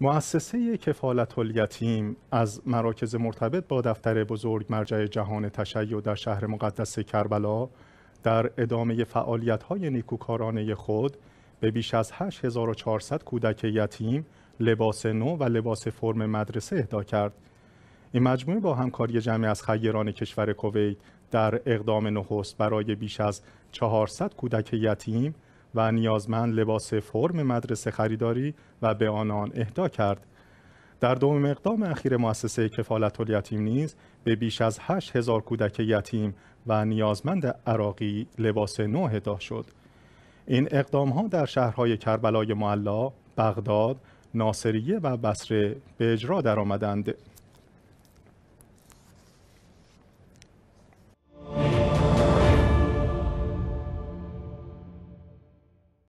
مؤسسه کفالت الیتیم از مراکز مرتبط با دفتر بزرگ مرجع جهان تشیع در شهر مقدس کربلا در ادامه های نیکوکارانه خود به بیش از 8400 کودک یتیم لباس نو و لباس فرم مدرسه اهدا کرد. این مجموعه با همکاری جمعی از خیران کشور کویت در اقدام نخست برای بیش از 400 کودک یتیم و نیازمند لباس فرم مدرسه خریداری و به آنان اهدا کرد در دوم اقدام اخیر مؤسسه کفالت الیتیم نیز به بیش از هزار کودک یتیم و نیازمند عراقی لباس نو هدا شد این اقدام ها در شهرهای کربلای معلا، بغداد، ناصریه و بصره به اجرا درآمدند.